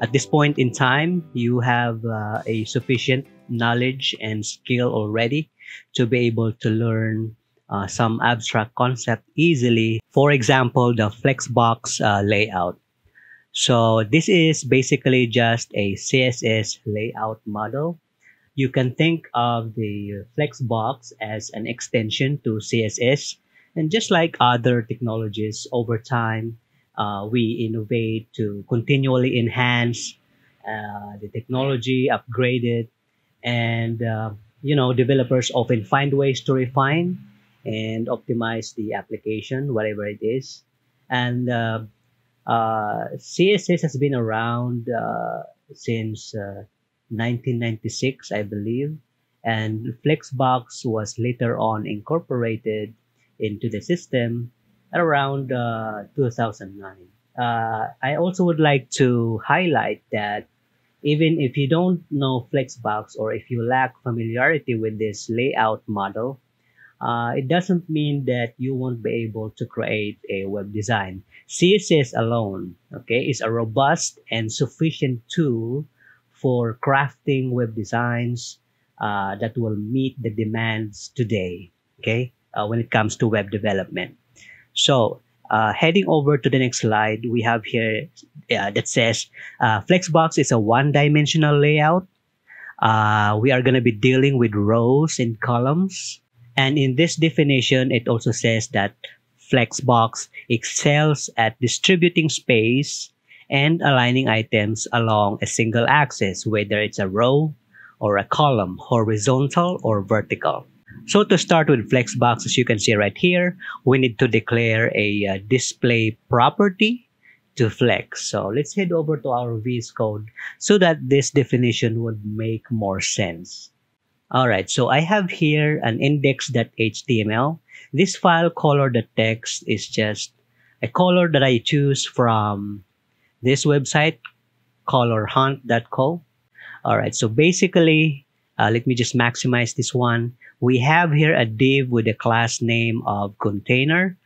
At this point in time, you have uh, a sufficient knowledge and skill already to be able to learn uh, some abstract concept easily. For example, the flexbox uh, layout. So this is basically just a CSS layout model. You can think of the flexbox as an extension to CSS. And just like other technologies over time, uh, we innovate to continually enhance uh, the technology, upgrade it, and uh, you know developers often find ways to refine and optimize the application, whatever it is. And uh, uh, CSS has been around uh, since 1996, I believe, and Flexbox was later on incorporated into the system around uh, 2009. Uh, I also would like to highlight that even if you don't know Flexbox or if you lack familiarity with this layout model, uh, it doesn't mean that you won't be able to create a web design. CSS alone, okay, is a robust and sufficient tool for crafting web designs uh, that will meet the demands today, okay, uh, when it comes to web development. So uh, heading over to the next slide, we have here uh, that says uh, Flexbox is a one-dimensional layout. Uh, we are going to be dealing with rows and columns. And in this definition, it also says that Flexbox excels at distributing space and aligning items along a single axis, whether it's a row or a column, horizontal or vertical. So to start with Flexbox, as you can see right here, we need to declare a uh, display property to flex. So let's head over to our VS Code so that this definition would make more sense. Alright, so I have here an index.html. This file color the text is just a color that I choose from this website, colorhunt.co. Alright, so basically uh, let me just maximize this one. We have here a div with a class name of container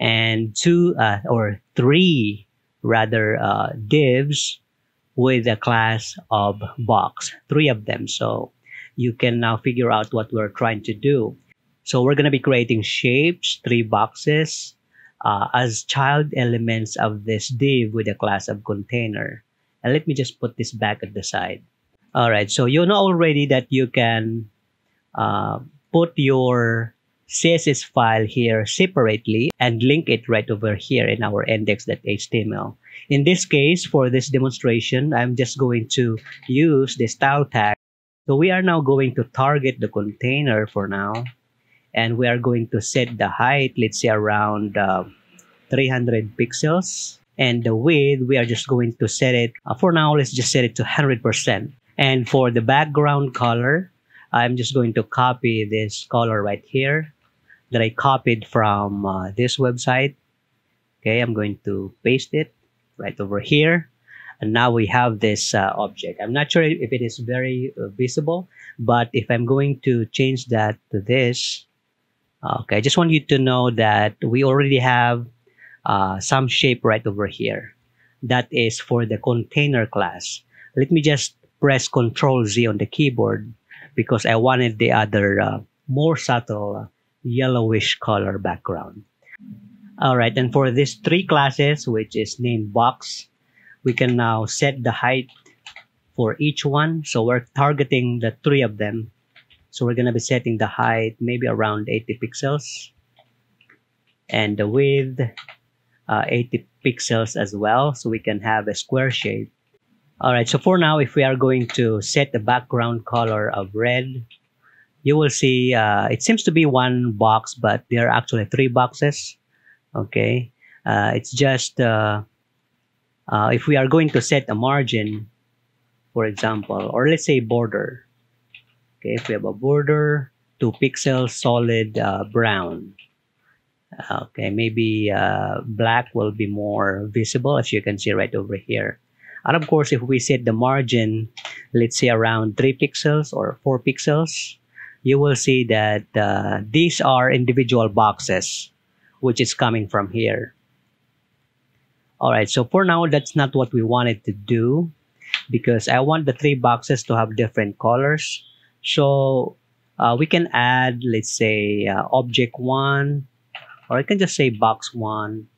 and two uh, or three rather uh, divs with a class of box, three of them. So you can now figure out what we're trying to do. So we're going to be creating shapes, three boxes, uh, as child elements of this div with a class of container. And let me just put this back at the side. All right, so you know already that you can uh, put your CSS file here separately and link it right over here in our index.html. In this case, for this demonstration, I'm just going to use the style tag. So we are now going to target the container for now. And we are going to set the height, let's say around uh, um, 300 pixels. And the width, we are just going to set it, uh, for now, let's just set it to 100%. And for the background color, I'm just going to copy this color right here that I copied from uh, this website. Okay, I'm going to paste it right over here. And now we have this uh, object. I'm not sure if it is very uh, visible, but if I'm going to change that to this, okay, I just want you to know that we already have uh, some shape right over here. That is for the container class. Let me just press Control Z on the keyboard because I wanted the other uh, more subtle uh, yellowish color background. All right, and for these three classes, which is named box, we can now set the height for each one. So we're targeting the three of them. So we're going to be setting the height maybe around 80 pixels and the width uh, 80 pixels as well. So we can have a square shape all right, so for now, if we are going to set the background color of red, you will see uh, it seems to be one box, but there are actually three boxes. Okay, uh, it's just uh, uh if we are going to set a margin, for example, or let's say border. Okay, if we have a border, two pixels, solid uh, brown. Okay, maybe uh, black will be more visible as you can see right over here. And of course, if we set the margin, let's say around 3 pixels or 4 pixels, you will see that uh, these are individual boxes, which is coming from here. All right, so for now, that's not what we wanted to do because I want the three boxes to have different colors. So uh, we can add, let's say, uh, object one, or I can just say box one,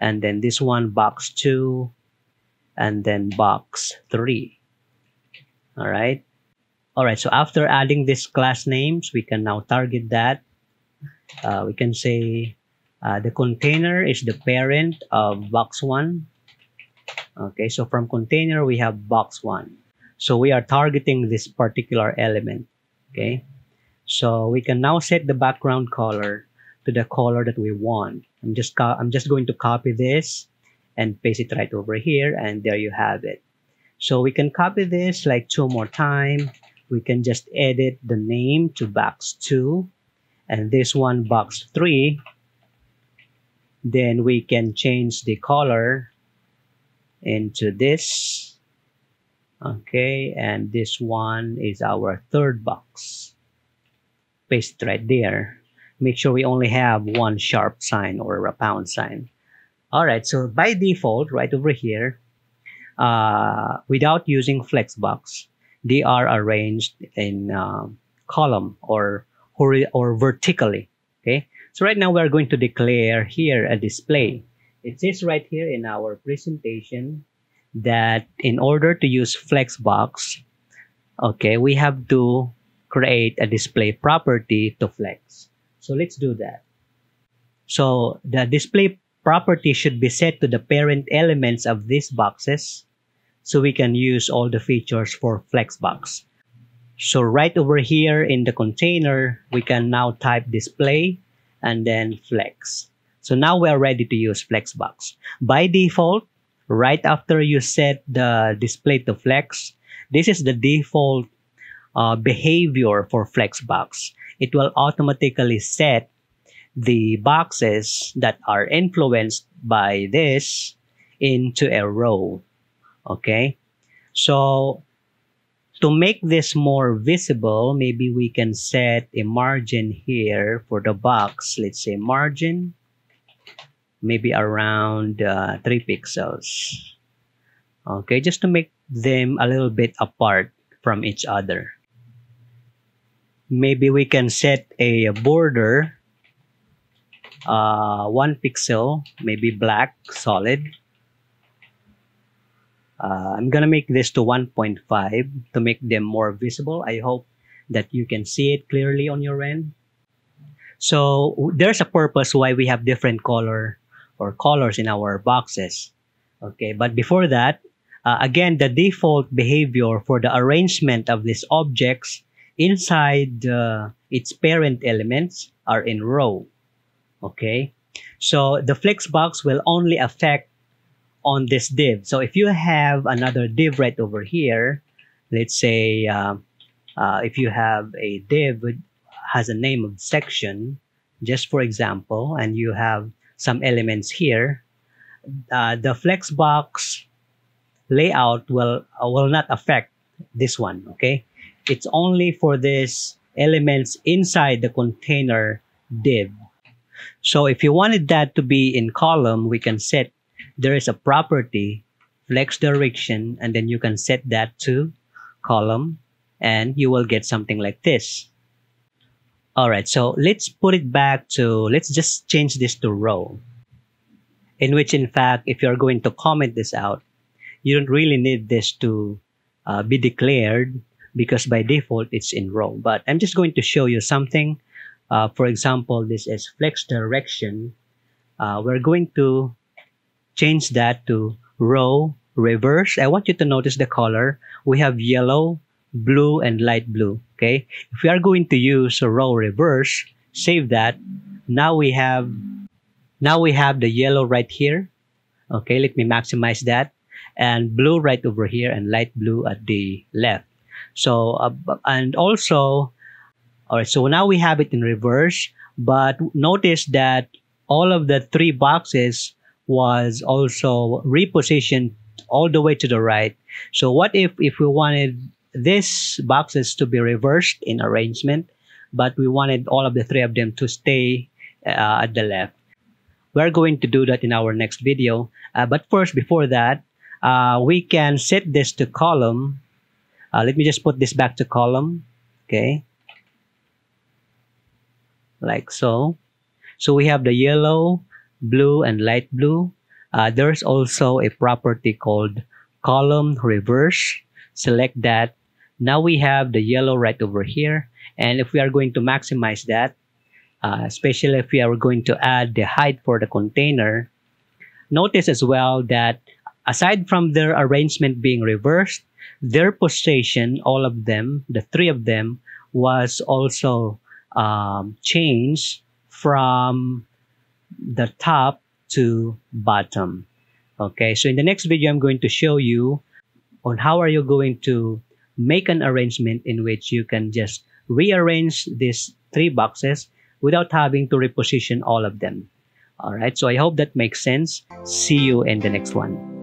and then this one, box two, and then box 3. All right. All right. So after adding these class names, we can now target that. Uh, we can say uh, the container is the parent of box 1. Okay. So from container, we have box 1. So we are targeting this particular element. Okay. So we can now set the background color to the color that we want. I'm just I'm just going to copy this and paste it right over here and there you have it. So we can copy this like two more time. We can just edit the name to box two and this one box three. Then we can change the color into this. Okay, and this one is our third box. Paste it right there. Make sure we only have one sharp sign or a pound sign. All right, so by default, right over here, uh, without using Flexbox, they are arranged in uh, column or, or or vertically. Okay, so right now we're going to declare here a display. It says right here in our presentation that in order to use Flexbox, okay, we have to create a display property to Flex. So let's do that. So the display property should be set to the parent elements of these boxes so we can use all the features for Flexbox. So right over here in the container, we can now type display and then flex. So now we are ready to use Flexbox. By default, right after you set the display to flex, this is the default uh, behavior for Flexbox. It will automatically set the boxes that are influenced by this into a row. Okay. So to make this more visible, maybe we can set a margin here for the box. Let's say margin, maybe around uh, 3 pixels. Okay, just to make them a little bit apart from each other. Maybe we can set a border uh, one pixel, maybe black solid. Uh, I'm gonna make this to 1.5 to make them more visible. I hope that you can see it clearly on your end. So there's a purpose why we have different color or colors in our boxes. Okay, but before that, uh, again, the default behavior for the arrangement of these objects inside uh, its parent elements are in row. Okay. So the flexbox will only affect on this div. So if you have another div right over here, let's say uh, uh, if you have a div with, has a name of section, just for example, and you have some elements here, uh, the flexbox layout will uh, will not affect this one. Okay, it's only for this elements inside the container div so if you wanted that to be in column, we can set, there is a property, flex direction, and then you can set that to column and you will get something like this. All right, so let's put it back to, let's just change this to row. In which, in fact, if you're going to comment this out, you don't really need this to uh, be declared because by default it's in row. But I'm just going to show you something uh, for example, this is flex direction. Uh, we're going to change that to row reverse. I want you to notice the color. We have yellow, blue, and light blue. Okay. If we are going to use row reverse, save that. Now we have, now we have the yellow right here. Okay. Let me maximize that and blue right over here and light blue at the left. So, uh, and also all right, so now we have it in reverse, but notice that all of the three boxes was also repositioned all the way to the right. So what if, if we wanted these boxes to be reversed in arrangement, but we wanted all of the three of them to stay uh, at the left. We're going to do that in our next video. Uh, but first, before that, uh, we can set this to column. Uh, let me just put this back to column. Okay like so. So we have the yellow, blue, and light blue. Uh, there's also a property called column reverse. Select that. Now we have the yellow right over here. And if we are going to maximize that, uh, especially if we are going to add the height for the container, notice as well that aside from their arrangement being reversed, their position, all of them, the three of them, was also um, change from the top to bottom. Okay, so in the next video, I'm going to show you on how are you going to make an arrangement in which you can just rearrange these three boxes without having to reposition all of them. All right, so I hope that makes sense. See you in the next one.